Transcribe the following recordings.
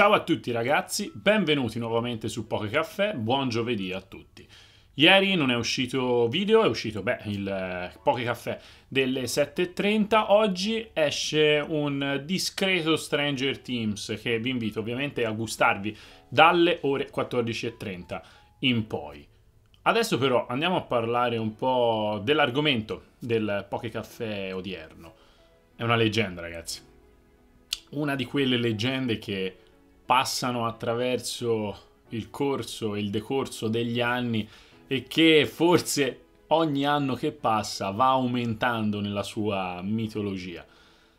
Ciao a tutti ragazzi, benvenuti nuovamente su Poche Caffè, buon giovedì a tutti. Ieri non è uscito video, è uscito beh, il eh, Poche Caffè delle 7.30, oggi esce un discreto Stranger Teams che vi invito ovviamente a gustarvi dalle ore 14.30 in poi. Adesso però andiamo a parlare un po' dell'argomento del Poche Caffè odierno. È una leggenda ragazzi, una di quelle leggende che passano attraverso il corso e il decorso degli anni e che forse ogni anno che passa va aumentando nella sua mitologia.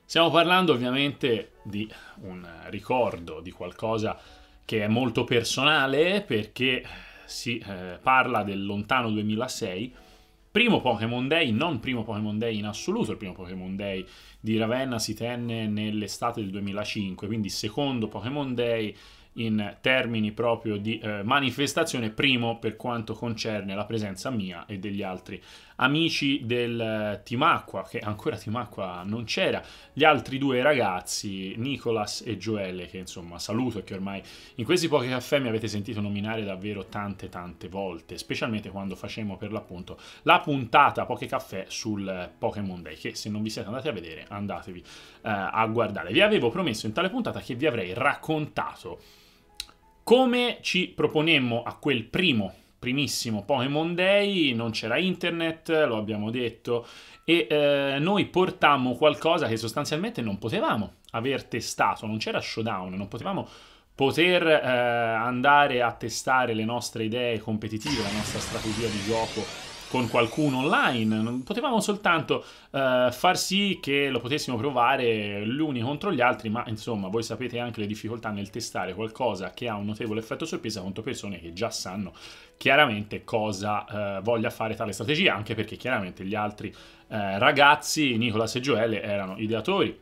Stiamo parlando ovviamente di un ricordo, di qualcosa che è molto personale perché si eh, parla del lontano 2006 primo Pokémon Day, non primo Pokémon Day in assoluto, il primo Pokémon Day di Ravenna si tenne nell'estate del 2005, quindi secondo Pokémon Day in termini proprio di eh, manifestazione, primo per quanto concerne la presenza mia e degli altri amici del eh, Timacqua, che ancora Timacqua non c'era, gli altri due ragazzi, Nicolas e Joelle, che insomma saluto e che ormai in questi pochi caffè mi avete sentito nominare davvero tante tante volte, specialmente quando facemmo per l'appunto la puntata Poche Caffè sul Pokémon Day, che se non vi siete andati a vedere andatevi eh, a guardare. Vi avevo promesso in tale puntata che vi avrei raccontato come ci proponemmo a quel primo primissimo Pokémon Day, non c'era internet, lo abbiamo detto, e eh, noi portammo qualcosa che sostanzialmente non potevamo aver testato, non c'era showdown, non potevamo poter eh, andare a testare le nostre idee competitive, la nostra strategia di gioco con qualcuno online, potevamo soltanto eh, far sì che lo potessimo provare gli uni contro gli altri, ma insomma voi sapete anche le difficoltà nel testare qualcosa che ha un notevole effetto sorpresa contro persone che già sanno chiaramente cosa eh, voglia fare tale strategia, anche perché chiaramente gli altri eh, ragazzi, Nicolas e Joelle, erano ideatori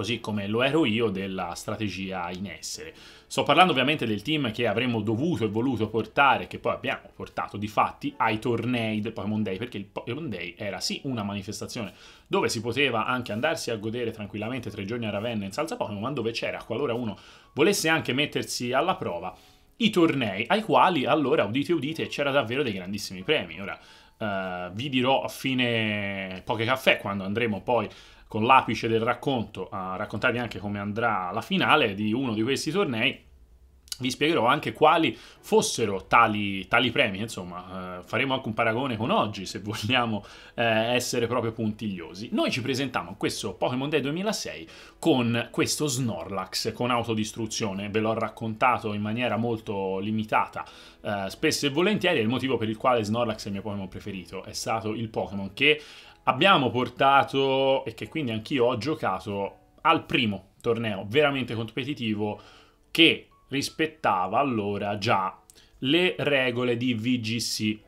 così come lo ero io della strategia in essere. Sto parlando ovviamente del team che avremmo dovuto e voluto portare, che poi abbiamo portato di fatti ai tornei del Pokémon Day, perché il Pokémon Day era sì una manifestazione dove si poteva anche andarsi a godere tranquillamente tre giorni a Ravenna in salsa Pokémon, ma dove c'era, qualora uno volesse anche mettersi alla prova, i tornei, ai quali allora, udite udite, c'era davvero dei grandissimi premi. Ora, Uh, vi dirò a fine Poche Caffè, quando andremo poi con l'apice del racconto a raccontarvi anche come andrà la finale di uno di questi tornei vi spiegherò anche quali fossero tali, tali premi, insomma eh, faremo anche un paragone con oggi se vogliamo eh, essere proprio puntigliosi. Noi ci presentiamo a questo Pokémon Day 2006 con questo Snorlax con autodistruzione, ve l'ho raccontato in maniera molto limitata eh, spesso e volentieri, è il motivo per il quale Snorlax è il mio Pokémon preferito, è stato il Pokémon che abbiamo portato e che quindi anch'io ho giocato al primo torneo veramente competitivo che rispettava allora già le regole di VGC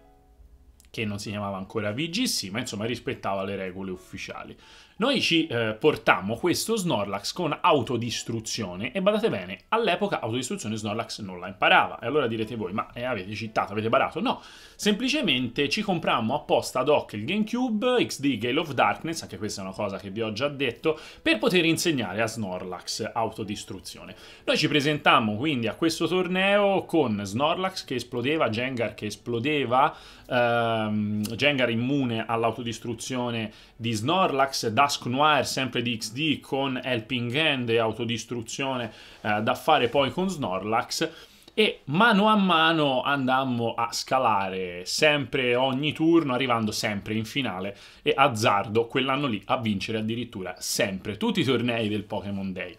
che non si chiamava ancora VGC, ma insomma rispettava le regole ufficiali. Noi ci eh, portammo questo Snorlax con autodistruzione e badate bene, all'epoca autodistruzione Snorlax non la imparava. E allora direte voi, ma eh, avete citato, avete barato? No, semplicemente ci comprammo apposta ad hoc il Gamecube, XD Gale of Darkness, anche questa è una cosa che vi ho già detto, per poter insegnare a Snorlax autodistruzione. Noi ci presentammo quindi a questo torneo con Snorlax che esplodeva, Gengar che esplodeva, ehm, Gengar immune all'autodistruzione di Snorlax, da Dusk Noir sempre di XD con Helping Hand e autodistruzione eh, da fare poi con Snorlax e mano a mano andammo a scalare sempre ogni turno arrivando sempre in finale e azzardo quell'anno lì a vincere addirittura sempre tutti i tornei del Pokémon Day.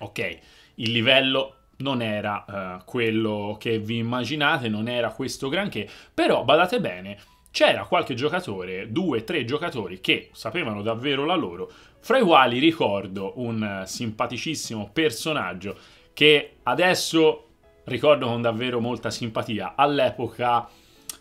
Ok, il livello non era eh, quello che vi immaginate, non era questo granché, però badate bene, c'era qualche giocatore, due, tre giocatori che sapevano davvero la loro, fra i quali ricordo un eh, simpaticissimo personaggio che adesso ricordo con davvero molta simpatia, all'epoca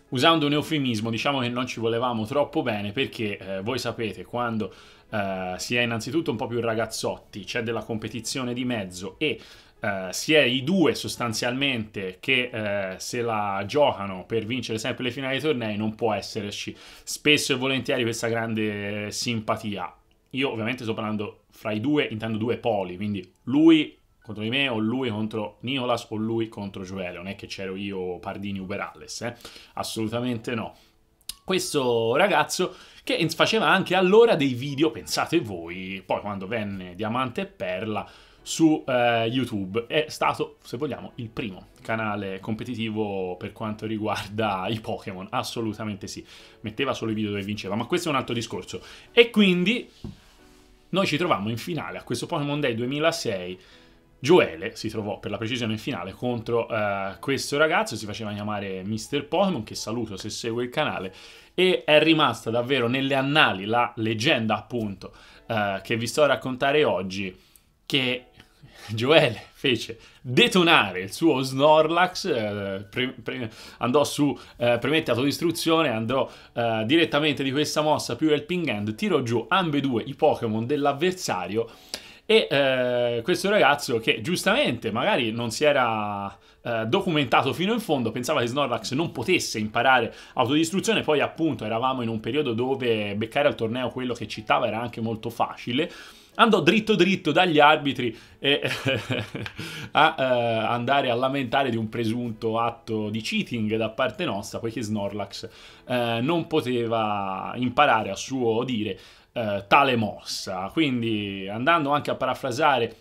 usando un eufemismo diciamo che non ci volevamo troppo bene perché eh, voi sapete quando Uh, si è innanzitutto un po' più ragazzotti, c'è della competizione di mezzo e eh, sia i due sostanzialmente che eh, se la giocano per vincere sempre le finali dei tornei non può esserci spesso e volentieri questa grande simpatia. Io ovviamente sto parlando fra i due, intendo due poli, quindi lui contro di me o lui contro Nicolas o lui contro Gioele, non è che c'ero io Pardini Uberalles, eh? assolutamente no. Questo ragazzo che faceva anche allora dei video, pensate voi, poi quando venne Diamante e Perla, su eh, YouTube. È stato, se vogliamo, il primo canale competitivo per quanto riguarda i Pokémon, assolutamente sì. Metteva solo i video dove vinceva, ma questo è un altro discorso. E quindi noi ci troviamo in finale a questo Pokémon Day 2006. Joele si trovò per la precisione in finale contro uh, questo ragazzo, si faceva chiamare Mr. Pokémon, che saluto se segue il canale, e è rimasta davvero nelle annali la leggenda appunto uh, che vi sto a raccontare oggi, che Joel fece detonare il suo Snorlax, eh, pre, pre, andò su eh, premette autodistruzione, andò eh, direttamente di questa mossa più Helping Hand, tirò giù ambedue i Pokémon dell'avversario e eh, questo ragazzo che giustamente magari non si era eh, documentato fino in fondo, pensava che Snorlax non potesse imparare autodistruzione, poi appunto eravamo in un periodo dove beccare al torneo quello che citava era anche molto facile, andò dritto dritto dagli arbitri e, a eh, andare a lamentare di un presunto atto di cheating da parte nostra, poiché Snorlax eh, non poteva imparare a suo dire eh, tale mossa. Quindi andando anche a parafrasare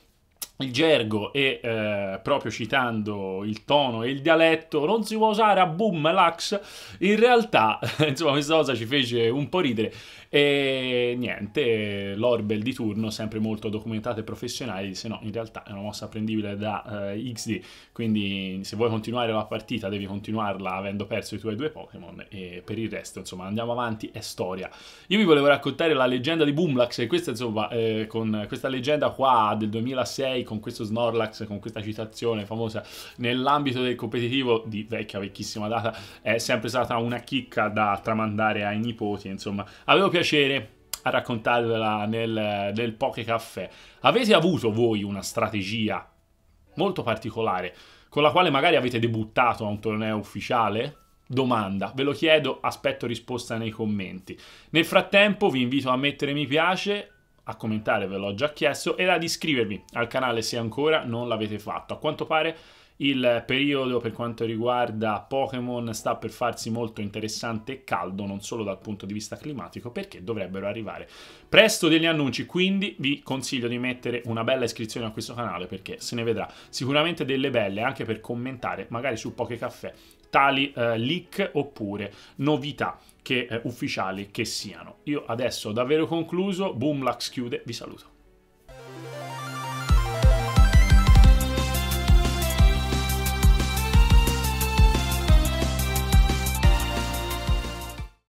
il gergo e eh, proprio citando il tono e il dialetto non si può usare a boom lax in realtà insomma questa cosa ci fece un po' ridere e niente l'Orbel di turno sempre molto documentato e professionale se no in realtà è una mossa prendibile da eh, XD quindi se vuoi continuare la partita devi continuarla avendo perso i tuoi due Pokémon e per il resto insomma andiamo avanti è storia io vi volevo raccontare la leggenda di Boomlax e questa insomma eh, con questa leggenda qua del 2006 con questo Snorlax, con questa citazione famosa nell'ambito del competitivo di vecchia, vecchissima data, è sempre stata una chicca da tramandare ai nipoti, insomma, avevo piacere a raccontarvela nel, nel Poke Caffè. Avete avuto voi una strategia molto particolare con la quale magari avete debuttato a un torneo ufficiale? Domanda, ve lo chiedo, aspetto risposta nei commenti. Nel frattempo vi invito a mettere mi piace, a commentare, ve l'ho già chiesto, e ad iscrivervi al canale se ancora non l'avete fatto. A quanto pare il periodo per quanto riguarda Pokémon sta per farsi molto interessante e caldo, non solo dal punto di vista climatico, perché dovrebbero arrivare presto degli annunci, quindi vi consiglio di mettere una bella iscrizione a questo canale perché se ne vedrà sicuramente delle belle anche per commentare magari su Poké Caffè tali eh, leak oppure novità che, eh, ufficiali che siano. Io adesso ho davvero concluso, Boomlax chiude, vi saluto.